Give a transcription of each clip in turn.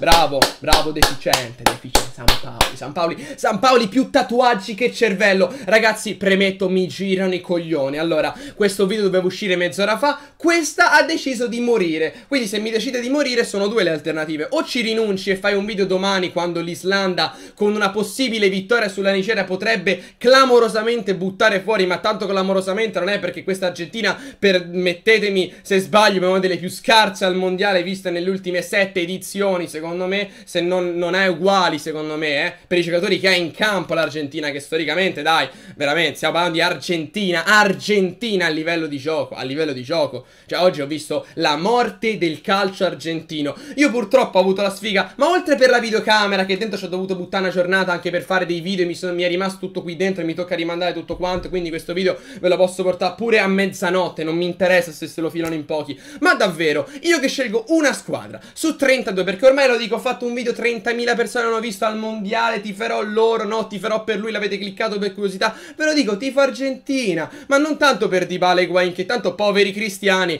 Bravo, bravo, deficiente, deficiente San Paoli, San Paoli, San Paoli più tatuaggi che cervello. Ragazzi, premetto, mi girano i coglioni. Allora, questo video doveva uscire mezz'ora fa, questa ha deciso di morire. Quindi se mi decide di morire sono due le alternative. O ci rinunci e fai un video domani quando l'Islanda con una possibile vittoria sulla Nigeria potrebbe clamorosamente buttare fuori, ma tanto clamorosamente non è perché questa Argentina, permettetemi se sbaglio, è una delle più scarse al mondiale viste nelle ultime sette edizioni, secondo secondo me, se non, non ha uguali, secondo me, eh, per i giocatori che ha in campo l'Argentina, che storicamente, dai, veramente, stiamo parlando di Argentina, Argentina a livello di gioco, a livello di gioco. Cioè, oggi ho visto la morte del calcio argentino. Io purtroppo ho avuto la sfiga, ma oltre per la videocamera, che dentro ci ho dovuto buttare una giornata anche per fare dei video, e mi, sono, mi è rimasto tutto qui dentro e mi tocca rimandare tutto quanto, quindi questo video ve lo posso portare pure a mezzanotte, non mi interessa se se lo filano in pochi. Ma davvero, io che scelgo una squadra su 32, perché ormai lo dico, ho fatto un video, 30.000 persone l'hanno visto al mondiale, tiferò loro, no, ti tiferò per lui, l'avete cliccato per curiosità. Ve lo dico, tifo Argentina, ma non tanto per Dybala e Guain, che tanto poveri cristiani.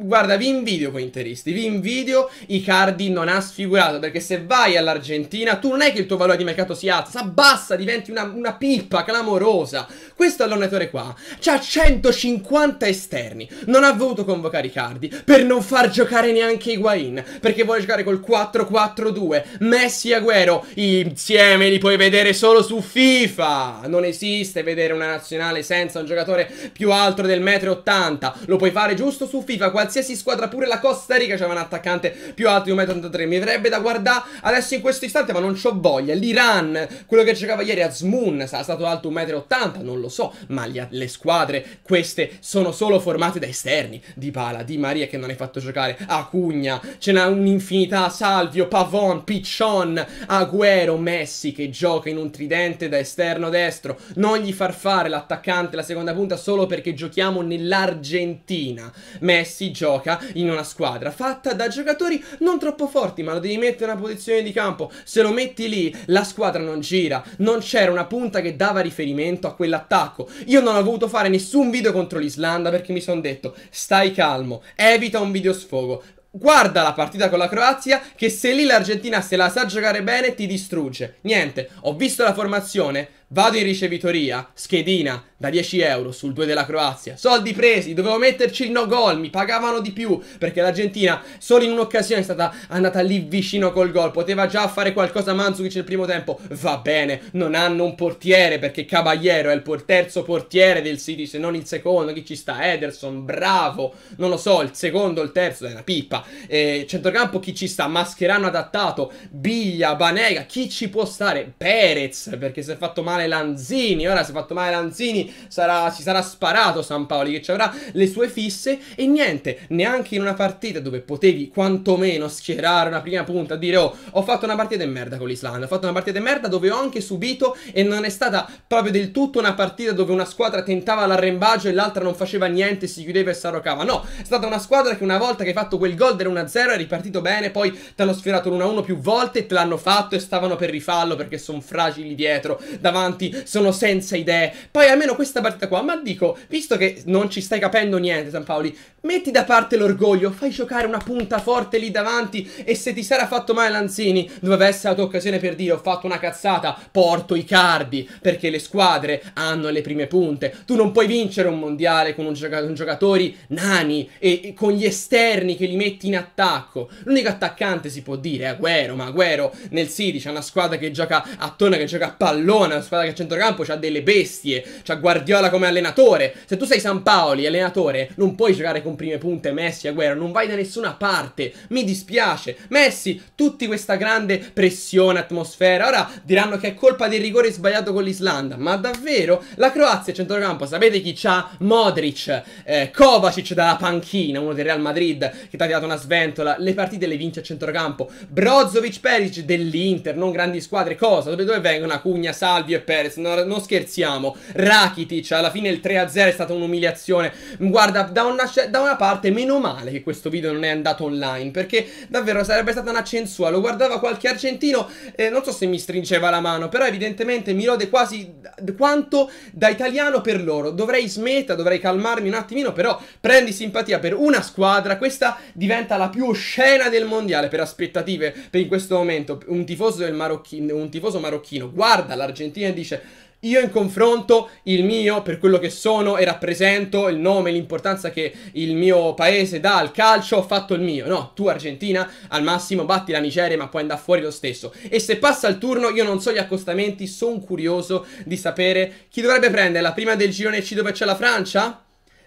guarda, vi invidio voi interisti, vi invidio, Icardi non ha sfigurato, perché se vai all'Argentina, tu non è che il tuo valore di mercato si alza, si abbassa, diventi una, una pippa clamorosa. Questo allenatore qua, c'ha 150 esterni, non ha voluto convocare Icardi per non far giocare neanche Guain perché vuole giocare col 4 4-4-2. Messi e Aguero insieme li puoi vedere solo su FIFA. Non esiste vedere una nazionale senza un giocatore più alto del 1,80 m. Lo puoi fare giusto su FIFA. Qualsiasi squadra, pure la Costa Rica, c'aveva un attaccante più alto di 1,83 m. Mi verrebbe da guardare adesso in questo istante, ma non ho voglia. L'Iran, quello che giocava ieri a sarà stato alto 1,80 m. Non lo so, ma gli, le squadre, queste, sono solo formate da esterni. Di Pala, Di Maria che non hai fatto giocare, Acugna, ce n'ha un'infinità, salvo Flavio, Pavon, Piccion, Agüero, Messi che gioca in un tridente da esterno destro. Non gli far fare l'attaccante, la seconda punta solo perché giochiamo nell'Argentina. Messi gioca in una squadra fatta da giocatori non troppo forti, ma lo devi mettere in una posizione di campo. Se lo metti lì, la squadra non gira. Non c'era una punta che dava riferimento a quell'attacco. Io non ho voluto fare nessun video contro l'Islanda perché mi sono detto: stai calmo, evita un video sfogo. Guarda la partita con la Croazia che se lì l'Argentina se la sa giocare bene ti distrugge. Niente, ho visto la formazione, Vado in ricevitoria, schedina da 10 euro sul 2 della Croazia, soldi presi, dovevo metterci il no gol, mi pagavano di più perché l'Argentina solo in un'occasione è stata andata lì vicino col gol, poteva già fare qualcosa Manzukic nel primo tempo, va bene, non hanno un portiere perché Caballero è il por terzo portiere del City se non il secondo, chi ci sta? Ederson, bravo, non lo so, il secondo, il terzo è una pippa, eh, centrocampo chi ci sta? Mascherano adattato, Biglia, Banega, chi ci può stare? Perez perché si è fatto male male Lanzini. Ora si è fatto male Lanzini, sarà, si sarà sparato San Paoli che ci avrà le sue fisse. E niente, neanche in una partita dove potevi quantomeno schierare una prima punta, dire oh, ho fatto una partita di merda con l'Islanda, ho fatto una partita di merda dove ho anche subito e non è stata proprio del tutto una partita dove una squadra tentava l'arrembaggio e l'altra non faceva niente, si chiudeva e sarocava. No, è stata una squadra che una volta che hai fatto quel gol del 1-0 è ripartito bene, poi te l'hanno sfiorato l'1-1 più volte, te l'hanno fatto e stavano per rifallo perché sono fragili dietro, davanti avanti, sono senza idee. Poi almeno questa partita qua, ma dico, visto che non ci stai capendo niente San Paoli, metti da parte l'orgoglio, fai giocare una punta forte lì davanti e se ti sarà fatto male Lanzini, doveva essere la tua occasione per dire ho fatto una cazzata, porto i cardi, perché le squadre hanno le prime punte. Tu non puoi vincere un mondiale con un, gioca un giocatori nani e, e, con gli esterni che li metti in attacco. L'unico attaccante si può dire è Agüero, ma Agüero nel City c'è una squadra che gioca a tonna, che gioca a pallone squadra che a centrocampo c'ha delle bestie, c'ha Guardiola come allenatore. Se tu sei San Paoli, allenatore, non puoi giocare con prime punte Messi e Guerra, non vai da nessuna parte. Mi dispiace. Messi, tutti questa grande pressione, atmosfera. Ora diranno che è colpa del rigore sbagliato con l'Islanda, ma davvero? La Croazia a centrocampo, sapete chi c'ha? Modric, eh, Kovacic dalla panchina, uno del Real Madrid che ti ha tirato una sventola. Le partite le vince a centrocampo. Brozovic, Peric dell'Inter, non grandi squadre, cosa? Dove, dove vengono Acugna, Salvio, Perez, no, non scherziamo. Rakitic, alla fine il 3-0 è stata un'umiliazione. Guarda, da una, da una, parte, meno male che questo video non è andato online, perché davvero sarebbe stata una censura. Lo guardava qualche argentino, eh, non so se mi stringeva la mano, però evidentemente mi lode quasi quanto da italiano per loro. Dovrei smettere, dovrei calmarmi un attimino, però prendi simpatia per una squadra, questa diventa la più oscena del mondiale per aspettative, per in questo momento un tifoso, marocchino, un tifoso marocchino guarda l'Argentina e dice io in confronto il mio per quello che sono e rappresento il nome, l'importanza che il mio paese dà al calcio, ho fatto il mio. No, tu Argentina al massimo batti la Nigeria ma puoi andare fuori lo stesso. E se passa il turno io non so gli accostamenti, sono curioso di sapere chi dovrebbe prendere la prima del girone C dove c'è la Francia?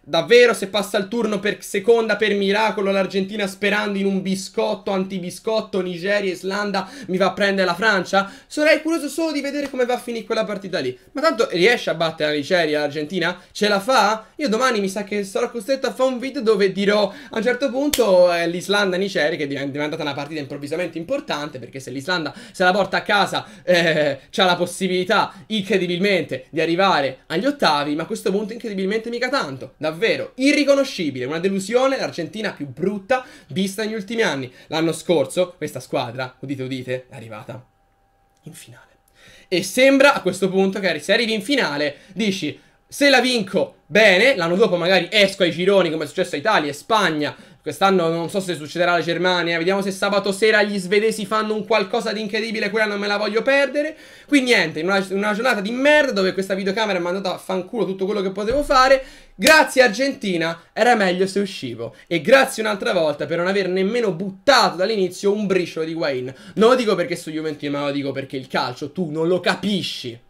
Davvero se passa il turno per seconda per miracolo l'Argentina sperando in un biscotto, antibiscotto, Nigeria, Islanda mi va a prendere la Francia? Sarei curioso solo di vedere come va a finire quella partita lì. Ma tanto riesce a battere la Nigeria, l'Argentina? Ce la fa? Io domani mi sa che sarò costretto a fare un video dove dirò a un certo punto eh, l'Islanda-Nigeria che è diventata una partita improvvisamente importante perché se l'Islanda se la porta a casa eh, c'ha la possibilità incredibilmente di arrivare agli ottavi ma a questo punto incredibilmente mica tanto. Davvero davvero irriconoscibile, una delusione, l'Argentina più brutta vista negli ultimi anni. L'anno scorso questa squadra, udite udite, è arrivata in finale. E sembra a questo punto che se arrivi in finale dici se la vinco bene, l'anno dopo magari esco ai gironi come è successo a Italia e Spagna, Quest'anno non so se succederà la Germania. Eh. Vediamo se sabato sera gli svedesi fanno un qualcosa di incredibile. Quella non me la voglio perdere. Qui niente, in una, una giornata di merda dove questa videocamera mi ha mandato a fanculo tutto quello che potevo fare. Grazie Argentina, era meglio se uscivo. E grazie un'altra volta per non aver nemmeno buttato dall'inizio un briciolo di Wayne. Non lo dico perché sono Juventus, ma lo dico perché il calcio tu non lo capisci.